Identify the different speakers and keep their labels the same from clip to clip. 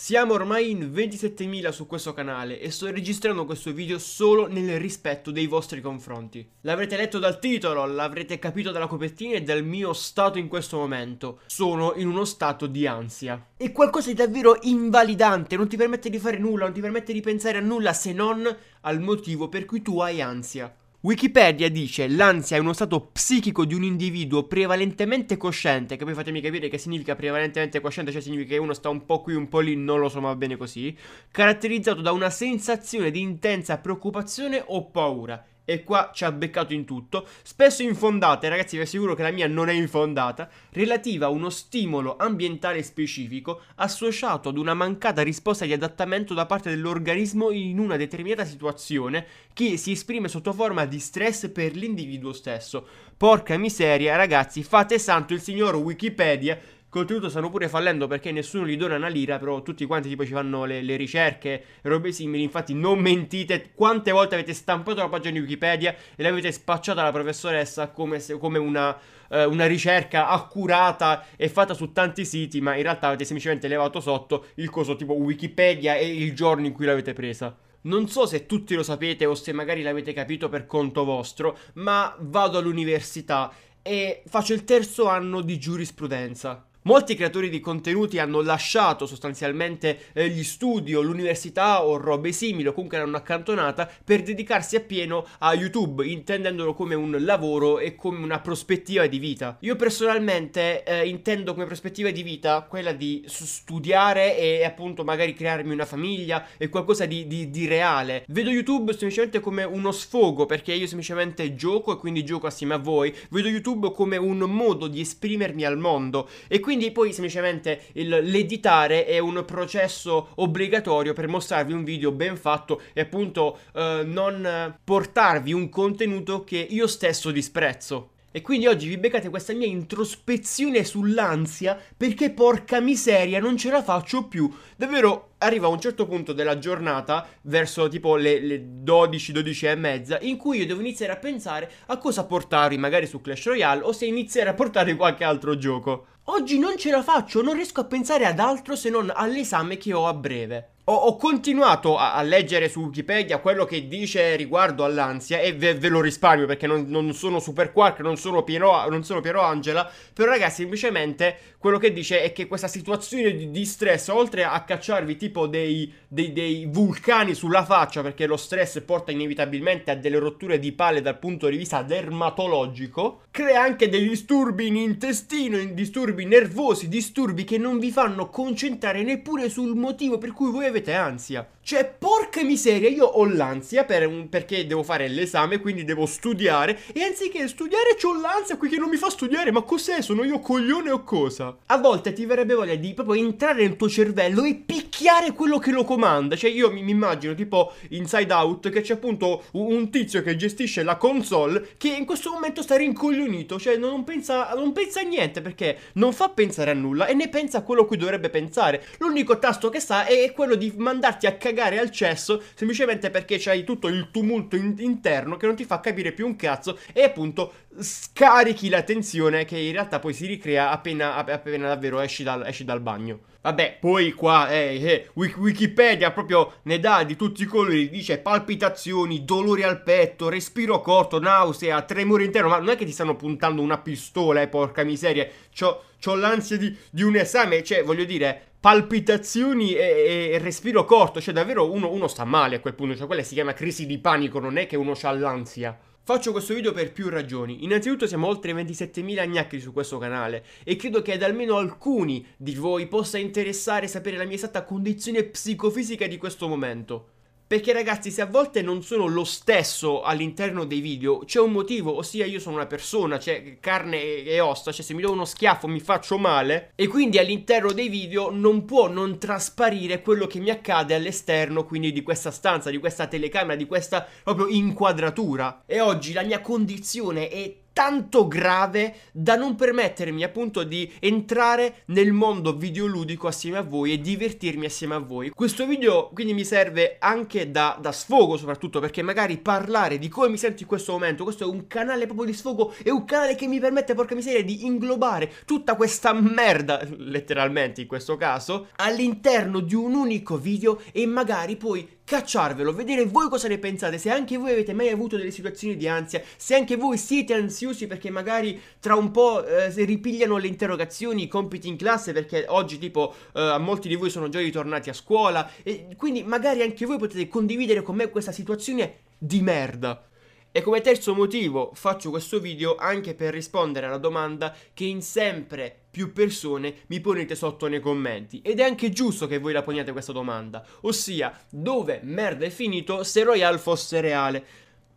Speaker 1: Siamo ormai in 27.000 su questo canale e sto registrando questo video solo nel rispetto dei vostri confronti. L'avrete letto dal titolo, l'avrete capito dalla copertina e dal mio stato in questo momento. Sono in uno stato di ansia. È qualcosa di davvero invalidante, non ti permette di fare nulla, non ti permette di pensare a nulla se non al motivo per cui tu hai ansia. Wikipedia dice l'ansia è uno stato psichico di un individuo prevalentemente cosciente, che poi fatemi capire che significa prevalentemente cosciente, cioè significa che uno sta un po' qui, un po' lì, non lo so ma va bene così, caratterizzato da una sensazione di intensa preoccupazione o paura e qua ci ha beccato in tutto, spesso infondate, ragazzi vi assicuro che la mia non è infondata, relativa a uno stimolo ambientale specifico associato ad una mancata risposta di adattamento da parte dell'organismo in una determinata situazione che si esprime sotto forma di stress per l'individuo stesso. Porca miseria, ragazzi, fate santo il signor Wikipedia Col tenuto stanno pure fallendo perché nessuno gli dona una lira, però tutti quanti tipo ci fanno le, le ricerche, robe simili. Infatti non mentite quante volte avete stampato la pagina di Wikipedia e l'avete spacciata alla professoressa come, se, come una, eh, una ricerca accurata e fatta su tanti siti, ma in realtà avete semplicemente levato sotto il coso tipo Wikipedia e il giorno in cui l'avete presa. Non so se tutti lo sapete o se magari l'avete capito per conto vostro, ma vado all'università e faccio il terzo anno di giurisprudenza. Molti creatori di contenuti hanno lasciato sostanzialmente eh, gli studi o l'università o robe simili, o comunque l'hanno accantonata per dedicarsi appieno a YouTube, intendendolo come un lavoro e come una prospettiva di vita. Io personalmente eh, intendo come prospettiva di vita quella di studiare e appunto magari crearmi una famiglia e qualcosa di, di, di reale. Vedo YouTube semplicemente come uno sfogo perché io semplicemente gioco e quindi gioco assieme a voi. Vedo YouTube come un modo di esprimermi al mondo e quindi quindi poi semplicemente il, l'editare è un processo obbligatorio per mostrarvi un video ben fatto e appunto eh, non portarvi un contenuto che io stesso disprezzo. E quindi oggi vi beccate questa mia introspezione sull'ansia perché porca miseria non ce la faccio più. Davvero arriva a un certo punto della giornata, verso tipo le, le 12, 12 e mezza, in cui io devo iniziare a pensare a cosa portarvi magari su Clash Royale o se iniziare a portare qualche altro gioco. Oggi non ce la faccio, non riesco a pensare ad altro se non all'esame che ho a breve ho, ho continuato a, a, leggere su Wikipedia quello che dice riguardo all'ansia e ve, ve lo risparmio perché non, non, sono Super Quark, non sono, Piero, non sono Piero Angela, però ragazzi semplicemente quello che dice è che questa situazione di, di stress, oltre a cacciarvi tipo dei, dei, dei vulcani sulla faccia perché lo stress porta inevitabilmente a delle rotture di palle dal punto di vista dermatologico, crea anche dei disturbi in intestino, in disturbi nervosi, disturbi che non vi fanno concentrare neppure sul motivo per cui voi avete avete ansia. Cioè, porca miseria, io ho l'ansia per un, perché devo fare l'esame, quindi devo studiare. E anziché studiare, ho l'ansia qui che non mi fa studiare. Ma cos'è? Sono io coglione o cosa? A volte ti verrebbe voglia di proprio entrare nel tuo cervello e piccare picchiare quello che lo comanda. Cioè, io mi, immagino tipo Inside Out che c'è appunto un, tizio che gestisce la console che in questo momento sta rincoglionito. Cioè, non pensa, non pensa a niente perché non fa pensare a nulla e ne pensa a quello a cui dovrebbe pensare. L'unico tasto che sa è, è quello di mandarti a cagare al cesso semplicemente perché c'hai tutto il tumulto in, interno che non ti fa capire più un cazzo e appunto scarichi la tensione che in realtà poi si ricrea appena, appena davvero esci dal, esci dal bagno. Vabbè, poi qua eh, eh, Wikipedia proprio ne dà di tutti i colori, dice palpitazioni, dolori al petto, respiro corto, nausea, tremore interno, ma non è che ti stanno puntando una pistola, eh, porca miseria, c'ho, c'ho l'ansia di, di, un esame, cioè voglio dire, palpitazioni e, e respiro corto, cioè davvero uno, uno, sta male a quel punto, cioè quella si chiama crisi di panico, non è che uno ha l'ansia. Faccio questo video per più ragioni. Innanzitutto siamo oltre 27.000 gnacchi su questo canale e credo che ad almeno alcuni di voi possa interessare sapere la mia esatta condizione psicofisica di questo momento. Perché ragazzi, se a volte non sono lo stesso all'interno dei video, c'è un motivo, ossia io sono una persona, cioè carne e ossa, cioè se mi do uno schiaffo mi faccio male e quindi all'interno dei video non può non trasparire quello che mi accade all'esterno, quindi di questa stanza, di questa telecamera, di questa proprio inquadratura. E oggi la mia condizione è tanto grave da non permettermi appunto di entrare nel mondo videoludico assieme a voi e divertirmi assieme a voi. Questo video quindi mi serve anche da, da sfogo soprattutto perché magari parlare di come mi sento in questo momento, questo è un canale proprio di sfogo, è un canale che mi permette porca miseria di inglobare tutta questa merda, letteralmente in questo caso, all'interno di un unico video e magari poi cacciarvelo, vedere voi cosa ne pensate, se anche voi avete mai avuto delle situazioni di ansia, se anche voi siete ansiosi perché magari tra un po' eh, si ripigliano le interrogazioni, i compiti in classe perché oggi tipo eh, a molti di voi sono già ritornati a scuola e quindi magari anche voi potete condividere con me questa situazione di merda. E come terzo motivo faccio questo video anche per rispondere alla domanda che in sempre più persone mi ponete sotto nei commenti ed è anche giusto che voi la poniate questa domanda, ossia dove merda è finito se Royal fosse reale.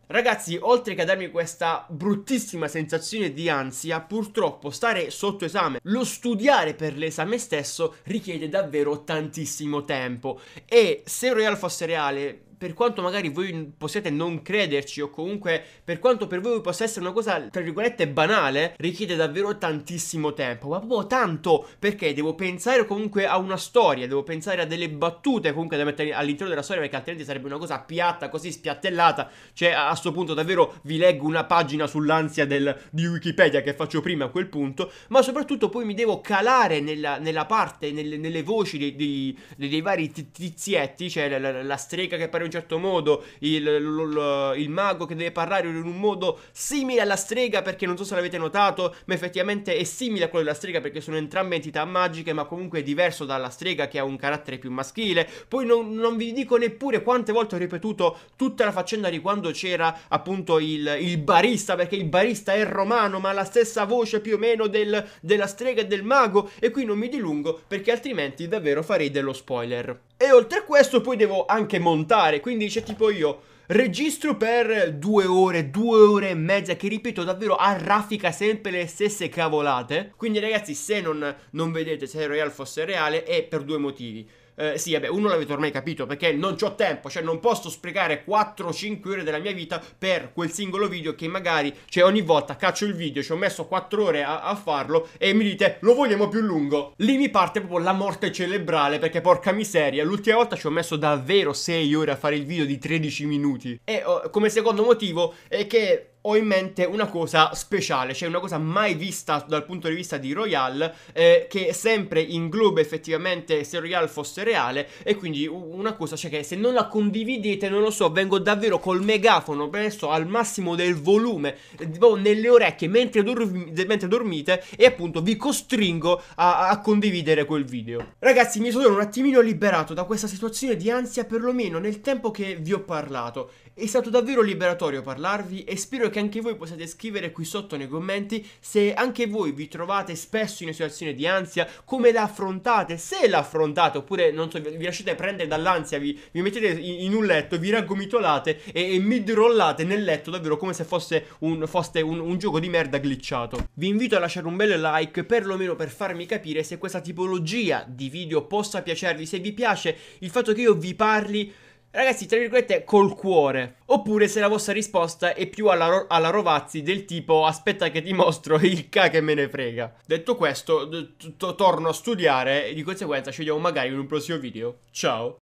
Speaker 1: Ragazzi, oltre che a darmi questa bruttissima sensazione di ansia, purtroppo stare sotto esame, lo studiare per l'esame stesso richiede davvero tantissimo tempo e se Royal fosse reale per quanto magari voi possiate non crederci o comunque per quanto per voi possa essere una cosa tra virgolette banale, richiede davvero tantissimo tempo, ma proprio tanto perché devo pensare comunque a una storia, devo pensare a delle battute comunque da mettere all'interno della storia perché altrimenti sarebbe una cosa piatta, così spiattellata, cioè a questo punto davvero vi leggo una pagina sull'ansia del, di Wikipedia che faccio prima a quel punto, ma soprattutto poi mi devo calare nella, nella parte, nelle, nelle voci dei, dei, dei, dei vari tizietti, cioè la, la, la strega che pare un un certo modo, il, il, il, mago che deve parlare in un modo simile alla strega, perché non so se l'avete notato, ma effettivamente è simile a quello della strega perché sono entrambe entità magiche, ma comunque è diverso dalla strega che ha un carattere più maschile. Poi non, non vi dico neppure quante volte ho ripetuto tutta la faccenda di quando c'era appunto il, il barista, perché il barista è romano, ma ha la stessa voce più o meno del, della strega e del mago. E qui non mi dilungo perché altrimenti davvero farei dello spoiler. E oltre a questo poi devo anche montare, quindi c'è tipo io registro per due ore, due ore e mezza che ripeto davvero a raffica sempre le stesse cavolate. Quindi ragazzi se non, non vedete se Royal fosse reale è per due motivi eh, sì, vabbè, uno l'avete ormai capito perché non ho tempo, cioè non posso sprecare 4-5 ore della mia vita per quel singolo video che magari, cioè ogni volta caccio il video, ci ho messo 4 ore a, a, farlo e mi dite lo vogliamo più lungo. Lì mi parte proprio la morte cerebrale perché porca miseria, l'ultima volta ci ho messo davvero 6 ore a fare il video di 13 minuti. E oh, come secondo motivo è che ho in mente una cosa speciale, cioè una cosa mai vista dal punto di vista di Royal, eh, che sempre ingloba effettivamente se Royal fosse reale, e quindi una cosa, cioè che se non la condividete, non lo so, vengo davvero col megafono presso al massimo del volume, eh, nelle orecchie, mentre, dormi- mentre dormite, e appunto vi costringo a-, a condividere quel video. Ragazzi, mi sono un attimino liberato da questa situazione di ansia, perlomeno nel tempo che vi ho parlato. È stato davvero liberatorio parlarvi e spero che anche voi possiate scrivere qui sotto nei commenti se anche voi vi trovate spesso in una situazione di ansia, come la affrontate, se la affrontate, oppure non so, vi lasciate prendere dall'ansia, vi, vi mettete in, in, un letto, vi raggomitolate e, e midrollate nel letto davvero come se fosse, un, foste un, un gioco di merda glitchato. Vi invito a lasciare un bel like perlomeno per farmi capire se questa tipologia di video possa piacervi, se vi piace il fatto che io vi parli ragazzi, tra virgolette, col cuore. Oppure se la vostra risposta è più alla, ro- alla Rovazzi del tipo aspetta che ti mostro il ca che me ne frega. Detto questo, t- t- torno a studiare e di conseguenza ci vediamo magari in un prossimo video. Ciao.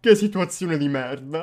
Speaker 1: Che situazione di merda.